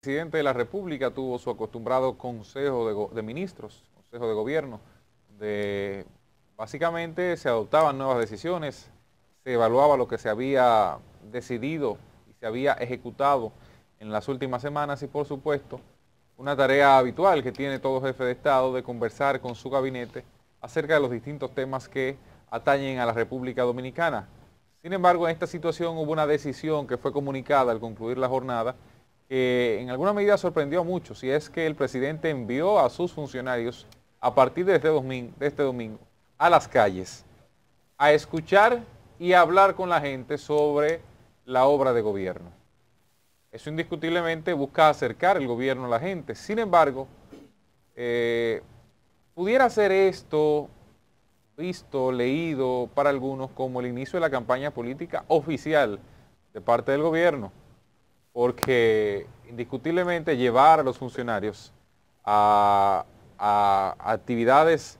El presidente de la República tuvo su acostumbrado consejo de, de, ministros, consejo de gobierno, de básicamente se adoptaban nuevas decisiones, se evaluaba lo que se había decidido y se había ejecutado en las últimas semanas y por supuesto una tarea habitual que tiene todo jefe de Estado de conversar con su gabinete acerca de los distintos temas que atañen a la República Dominicana. Sin embargo, en esta situación hubo una decisión que fue comunicada al concluir la jornada que en alguna medida sorprendió a muchos y es que el presidente envió a sus funcionarios a partir de este, este domingo, a las calles a escuchar y hablar con la gente sobre la obra de gobierno. Eso indiscutiblemente busca acercar el gobierno a la gente. Sin embargo, eh, pudiera ser esto visto, leído para algunos como el inicio de la campaña política oficial de parte del gobierno porque indiscutiblemente llevar a los funcionarios a, actividades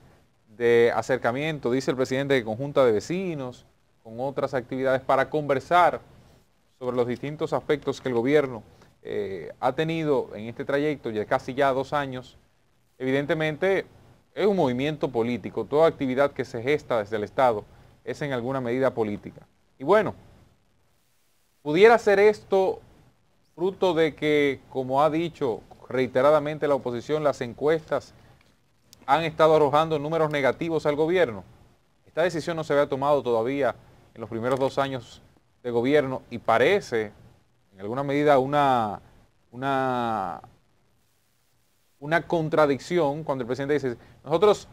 de acercamiento, dice el presidente, de conjunta de vecinos, con otras actividades para conversar sobre los distintos aspectos que el gobierno eh, ha tenido en este trayecto, ya casi ya dos años, evidentemente es un movimiento político. Toda actividad que se gesta desde el Estado es en alguna medida política. Y bueno, pudiera ser esto fruto de que, como ha dicho reiteradamente la oposición, las encuestas han estado arrojando números negativos al gobierno. Esta decisión no se había tomado todavía en los primeros dos años de gobierno y parece, en alguna medida, una, una, una contradicción cuando el presidente dice, nosotros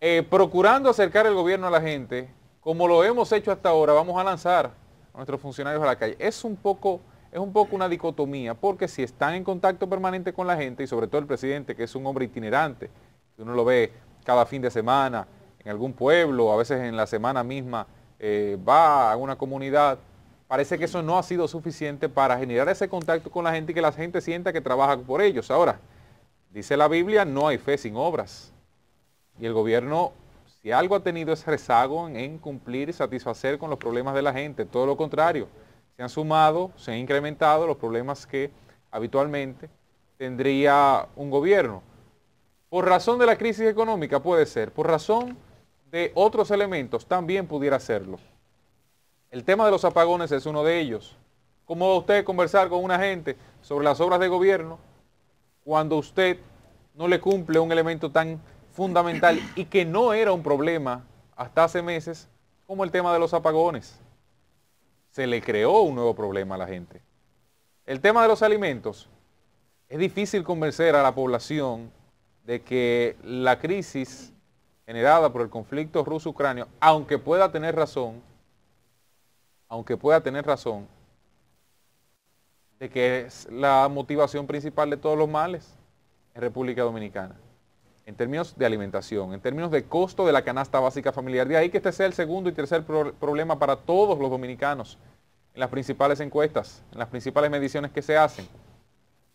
eh, procurando acercar el gobierno a la gente, como lo hemos hecho hasta ahora, vamos a lanzar a nuestros funcionarios a la calle. Es un poco es un poco una dicotomía, porque si están en contacto permanente con la gente, y sobre todo el presidente, que es un hombre itinerante, uno lo ve cada fin de semana en algún pueblo, a veces en la semana misma eh, va a una comunidad, parece que eso no ha sido suficiente para generar ese contacto con la gente y que la gente sienta que trabaja por ellos. Ahora, dice la Biblia, no hay fe sin obras. Y el gobierno, si algo ha tenido es rezago en cumplir y satisfacer con los problemas de la gente, todo lo contrario se han sumado, se han incrementado los problemas que habitualmente tendría un gobierno. Por razón de la crisis económica puede ser, por razón de otros elementos también pudiera serlo. El tema de los apagones es uno de ellos. ¿Cómo va usted a conversar con una gente sobre las obras de gobierno cuando usted no le cumple un elemento tan fundamental y que no era un problema hasta hace meses como el tema de los apagones? se le creó un nuevo problema a la gente. El tema de los alimentos. Es difícil convencer a la población de que la crisis generada por el conflicto ruso-ucranio, aunque pueda tener razón, aunque pueda tener razón, de que es la motivación principal de todos los males en República Dominicana, en términos de alimentación, en términos de costo de la canasta básica familiar. De ahí que este sea el segundo y tercer problema para todos los dominicanos las principales encuestas, en las principales mediciones que se hacen,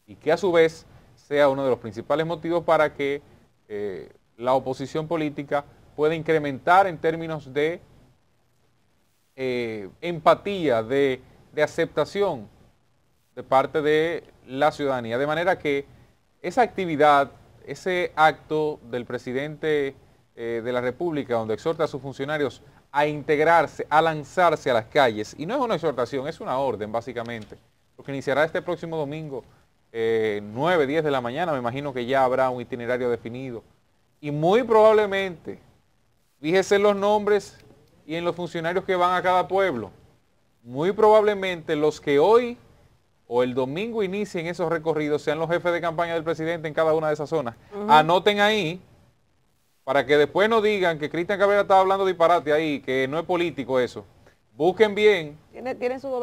y que a su vez sea uno de los principales motivos para que eh, la oposición política pueda incrementar en términos de eh, empatía, de, aceptación de parte de la ciudadanía. De manera que esa actividad, ese acto del presidente eh, de la República, donde exhorta a sus funcionarios a integrarse, a lanzarse a las calles. Y no es una exhortación, es una orden, básicamente. porque iniciará este próximo domingo, 9, eh, 10 de la mañana, me imagino que ya habrá un itinerario definido. Y muy probablemente, fíjese en los nombres y en los funcionarios que van a cada pueblo. Muy probablemente los que hoy o el domingo inicien esos recorridos sean los jefes de campaña del presidente en cada una de esas zonas. Anoten ahí para que después no digan que Cristian Cabrera estaba hablando disparate ahí, que no es político eso. Busquen bien.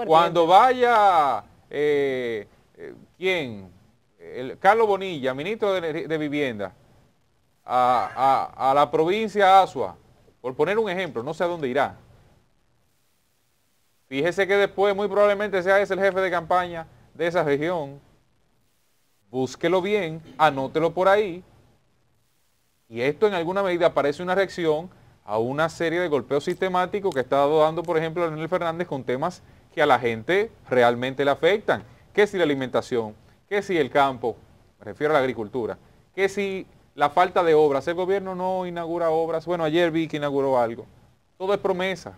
Cuando vaya, eh, eh, ¿quién? El, Carlos Bonilla, ministro de, Vivienda, a, la provincia Asua, por poner un ejemplo, no sé a dónde irá. Fíjese que después muy probablemente sea ese el jefe de campaña de esa región. Búsquelo bien, anótelo por ahí, y esto en alguna medida parece una reacción a una serie de golpeos sistemáticos que ha estado dando, por ejemplo, Leonel Fernández con temas que a la gente realmente le afectan. ¿Qué si la alimentación? ¿Qué si el campo? Me refiero a la agricultura. ¿Qué si la falta de obras? El gobierno no inaugura obras. Bueno, ayer vi que inauguró algo. Todo es promesa.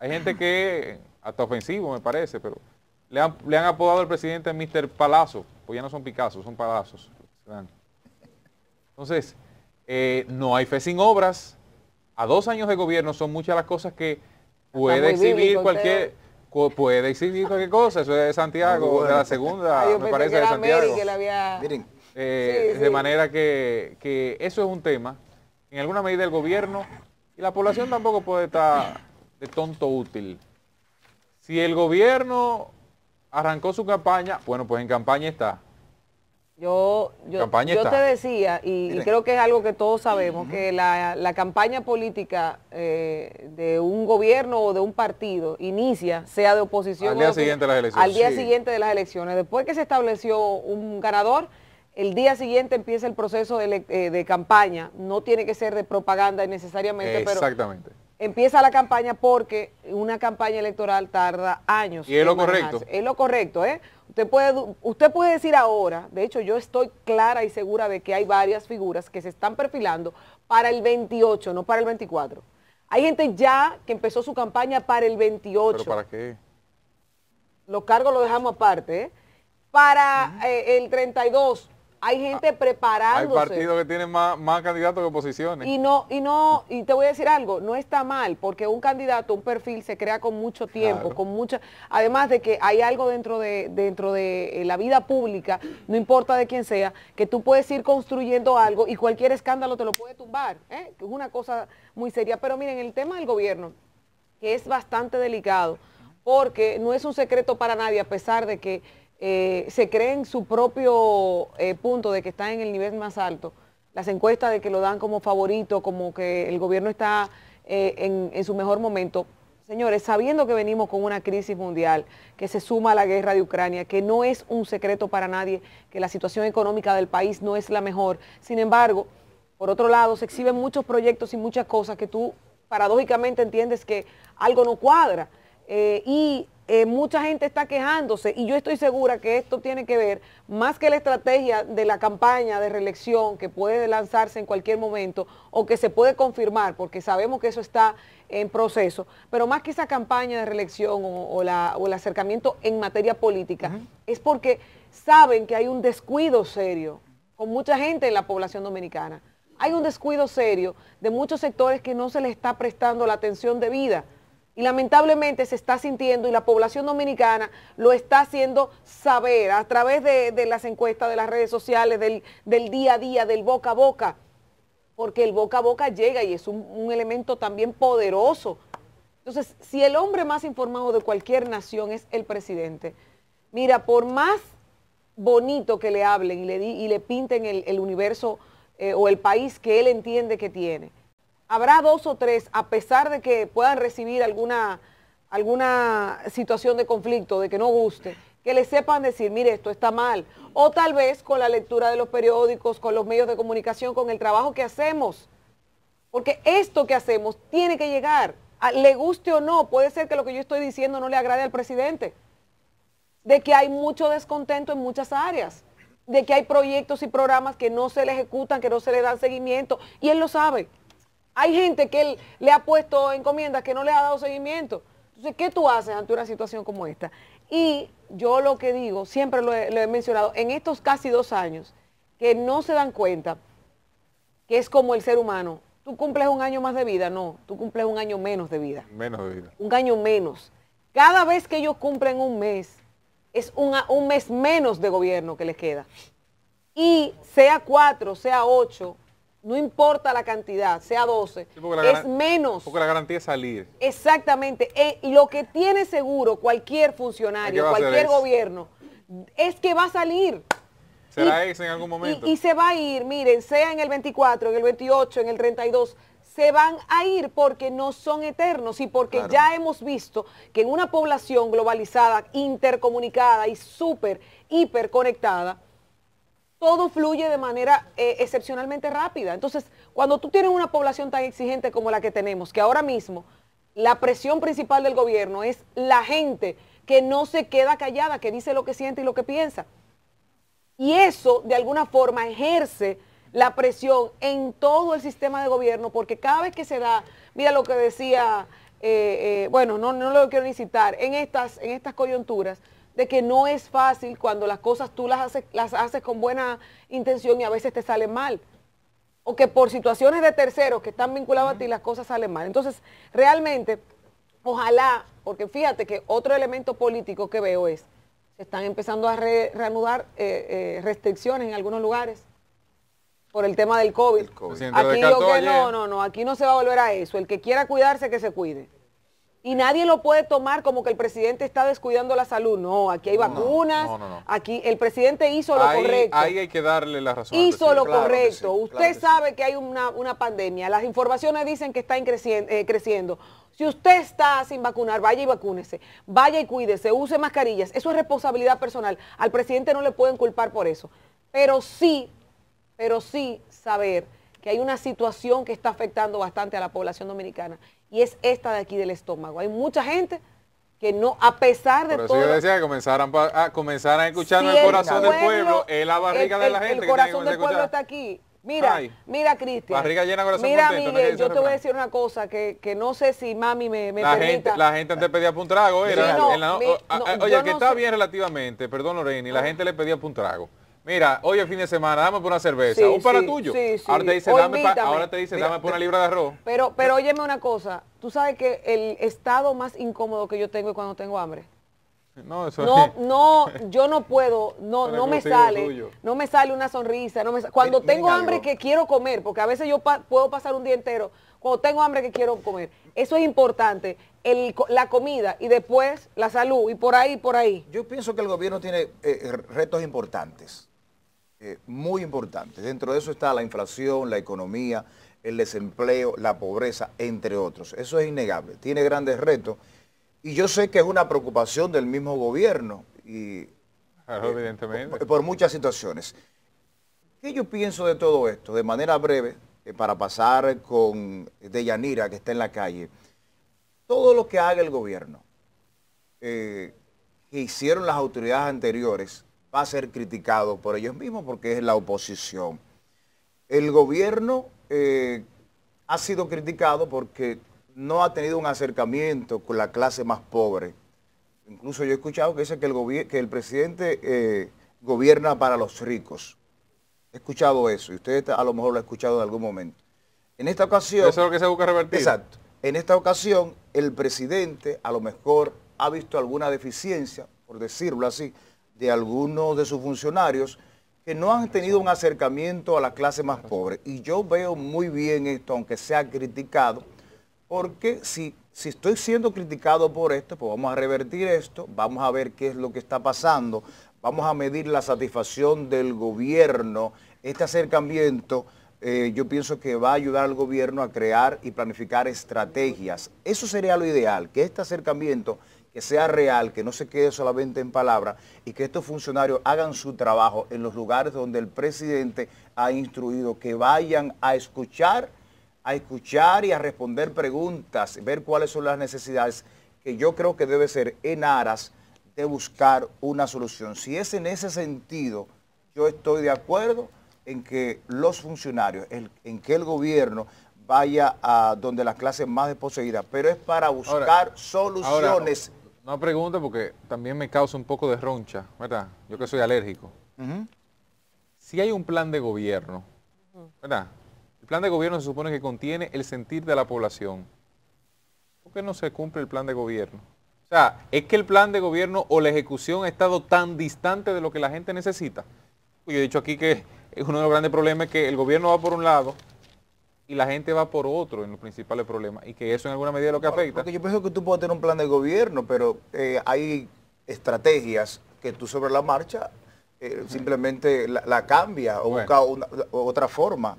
Hay gente que, hasta ofensivo me parece, pero le han, apodado al presidente Mr. Palazzo, pues ya no son Picasso, son Palazos. Entonces, eh, no hay fe sin obras. A dos años de gobierno son muchas las cosas que puede exhibir cualquier... puede exhibir cualquier cosa, eso es de Santiago, de la segunda, ah, me parece, de Santiago. Miren. Eh, de manera que, que, eso es un tema, en alguna medida el gobierno y la población tampoco puede estar de tonto útil. Si el gobierno arrancó su campaña, bueno, pues en campaña está. Yo, te decía, y, creo que es algo que todos sabemos, que la, campaña política eh, de un gobierno o de un partido inicia, sea de oposición. Al día, siguiente, de las elecciones. Al día siguiente de las elecciones. Después que se estableció un ganador, el día siguiente empieza el proceso de, eh, campaña. No tiene que ser de propaganda necesariamente, Exactamente empieza la campaña porque una campaña electoral tarda años. Y es lo correcto. Es lo correcto, ¿eh? Usted puede, usted puede decir ahora, de hecho yo estoy clara y segura de que hay varias figuras que se están perfilando para el 28, no para el 24. Hay gente ya que empezó su campaña para el 28. ¿Pero para qué? Los cargos los dejamos aparte, ¿eh? Para eh, el 32 hay gente preparándose. Hay partido que tiene más, candidatos que oposiciones Y no, y no, y te voy a decir algo, no está mal, porque un candidato, un perfil se crea con mucho tiempo, con mucha, además de que hay algo dentro de, dentro de eh, la vida pública, no importa de quién sea, que tú puedes ir construyendo algo y cualquier escándalo te lo puede tumbar, ¿eh? es una cosa muy seria. Pero miren, el tema del gobierno, que es bastante delicado, porque no es un secreto para nadie, a pesar de que eh, se se en su propio eh, punto de que está en el nivel más alto, las encuestas de que lo dan como favorito, como que el gobierno está eh, en, en, su mejor momento, señores, sabiendo que venimos con una crisis mundial, que se suma a la guerra de Ucrania, que no es un secreto para nadie, que la situación económica del país no es la mejor. Sin embargo, por otro lado, se exhiben muchos proyectos y muchas cosas que tú paradójicamente entiendes que algo no cuadra. y eh, mucha gente está quejándose y yo estoy segura que esto tiene que ver más que la estrategia de la campaña de reelección que puede lanzarse en cualquier momento o que se puede confirmar, porque sabemos que eso está en proceso, pero más que esa campaña de reelección o, el acercamiento en materia política, es porque saben que hay un descuido serio con mucha gente en la población dominicana. Hay un descuido serio de muchos sectores que no se les está prestando la atención debida y lamentablemente se está sintiendo y la población dominicana lo está haciendo saber a través de, las encuestas, de las redes sociales, del, día a día, del boca a boca, porque el boca a boca llega y es un, elemento también poderoso. Entonces, si el hombre más informado de cualquier nación es el presidente, mira, por más bonito que le hablen y le, y le pinten el, universo eh, o el país que él entiende que tiene, habrá dos o tres, a pesar de que puedan recibir alguna, alguna situación de conflicto, de que no guste, que le sepan decir, mire, esto está mal. O tal vez con la lectura de los periódicos, con los medios de comunicación, con el trabajo que hacemos. Porque esto que hacemos tiene que llegar, le guste o no, puede ser que lo que yo estoy diciendo no le agrade al presidente. De que hay mucho descontento en muchas áreas, de que hay proyectos y programas que no se le ejecutan, que no se le dan seguimiento, y él lo sabe. Hay gente que él le ha puesto encomiendas que no le ha dado seguimiento. Entonces, ¿qué tú haces ante una situación como esta? Y yo lo que digo, siempre lo he, mencionado, en estos casi dos años, que no se dan cuenta que es como el ser humano. Tú cumples un año más de vida, no, tú cumples un año menos de vida. Menos de vida. Un año menos. Cada vez que ellos cumplen un mes, es un mes menos de gobierno que les queda. Y sea cuatro, sea ocho, no importa la cantidad, sea 12, es menos. Porque la garantía es salir. Exactamente. E, y lo que tiene seguro cualquier funcionario, cualquier gobierno, es que va a salir. ¿Será y, en algún momento? Y, se va a ir, miren, sea en el 24, en el 28, en el 32, se van a ir porque no son eternos y porque ya hemos visto que en una población globalizada, intercomunicada y súper, hiperconectada, todo fluye de manera eh, excepcionalmente rápida. Entonces, cuando tú tienes una población tan exigente como la que tenemos, que ahora mismo la presión principal del gobierno es la gente que no se queda callada, que dice lo que siente y lo que piensa. Y eso, de alguna forma, ejerce la presión en todo el sistema de gobierno, porque cada vez que se da, mira lo que decía, eh, eh, bueno, no, no lo quiero ni citar, en estas, en estas coyunturas, de que no es fácil cuando las cosas tú las haces, las haces con buena intención y a veces te salen mal. O que por situaciones de terceros que están vinculados a ti las cosas salen mal. Entonces, realmente, ojalá, porque fíjate que otro elemento político que veo es, se están empezando a reanudar eh, eh, restricciones en algunos lugares por el tema del COVID. Aquí no, no, no, aquí no se va a volver a eso. El que quiera cuidarse, que se cuide. Y nadie lo puede tomar como que el presidente está descuidando la salud. No, aquí hay vacunas. aquí el presidente hizo lo correcto. Ahí hay que darle la razón. Hizo lo correcto. usted sabe que, hay una, pandemia. Las informaciones dicen que está eh, creciendo. Si usted está sin vacunar, vaya y vacúnese. Vaya y cuídese. Use mascarillas. Eso es responsabilidad personal. Al presidente no le pueden culpar por eso. Pero sí, pero sí saber hay una situación que está afectando bastante a la población dominicana y es esta de aquí del estómago. Hay mucha gente que no, a pesar de Por eso Yo decía que comenzaran, a, a escuchar el corazón del pueblo, es la barriga de la gente. El corazón del pueblo está aquí. Mira, mira, Cristian. Barriga llena, corazón Mira, contento, Miguel, yo te voy a decir una cosa que, no sé si mami me, la Gente, la gente antes pedía un trago, oye, que está bien relativamente, perdón, Y la ah. gente le pedía un trago. Mira, hoy es fin de semana, dame por una cerveza. un para tuyo. ahora te dice, dame ahora te dice, dame por una libra de arroz. Pero, pero óyeme una cosa, tú sabes que el estado más incómodo que yo tengo es cuando tengo hambre. No, eso no, es. no, yo no puedo, no, no me sale, no me sale una sonrisa, cuando tengo hambre que quiero comer, porque a veces yo puedo pasar un día entero, cuando tengo hambre que quiero comer, eso es importante, la comida y después la salud y por ahí, por ahí. Yo pienso que el gobierno tiene eh, eh, retos importantes eh, muy importante, Dentro de eso está la inflación, la economía, el desempleo, la pobreza, entre otros. Eso es innegable. Tiene grandes retos. Y yo sé que es una preocupación del mismo gobierno y eh, Por, muchas situaciones. ¿Qué yo pienso de todo esto? De manera breve, eh, para pasar con Deyanira, que está en la calle. Todo lo que haga el gobierno, que hicieron las autoridades anteriores, va a ser criticado por ellos mismos porque es la oposición. El gobierno eh, ha sido criticado porque no ha tenido un acercamiento con la clase más pobre. Incluso yo he escuchado que dice que el, presidente eh, gobierna para los ricos. He escuchado eso y usted a lo mejor lo ha escuchado en algún momento. En esta ocasión... Eso es lo que se busca revertir. Exacto. En esta ocasión el presidente a lo mejor ha visto alguna deficiencia, por decirlo así, de algunos de sus funcionarios que no han tenido un acercamiento a la clase más pobre. Y yo veo muy bien esto, aunque sea criticado, porque si, estoy siendo criticado por esto, pues vamos a revertir esto, vamos a ver qué es lo que está pasando, vamos a medir la satisfacción del gobierno. Este acercamiento eh, yo pienso que va a ayudar al gobierno a crear y planificar estrategias. Eso sería lo ideal, que este acercamiento que sea real, que no se quede solamente en palabras y que estos funcionarios hagan su trabajo en los lugares donde el presidente ha instruido que vayan a escuchar, a escuchar y a responder preguntas, ver cuáles son las necesidades, que yo creo que debe ser en aras de buscar una solución. Si es en ese sentido, yo estoy de acuerdo en que los funcionarios, en que el gobierno vaya a donde las clases más desposeídas, pero es para buscar soluciones una pregunta porque también me causa un poco de roncha, ¿verdad? Yo que soy alérgico. Si hay un plan de gobierno, ¿verdad? El plan de gobierno se supone que contiene el sentir de la población. ¿Por qué no se cumple el plan de gobierno? O sea, es que el plan de gobierno o la ejecución ha estado tan distante de lo que la gente necesita. Pues yo he dicho aquí que uno de los grandes problemas es que el gobierno va por un lado, y la gente va por otro en los principales problemas y que eso en alguna medida es lo que afecta. Porque yo pienso que tú puedes tener un plan de gobierno, pero eh, hay estrategias que tú sobre la marcha eh, simplemente la, cambia o busca otra forma.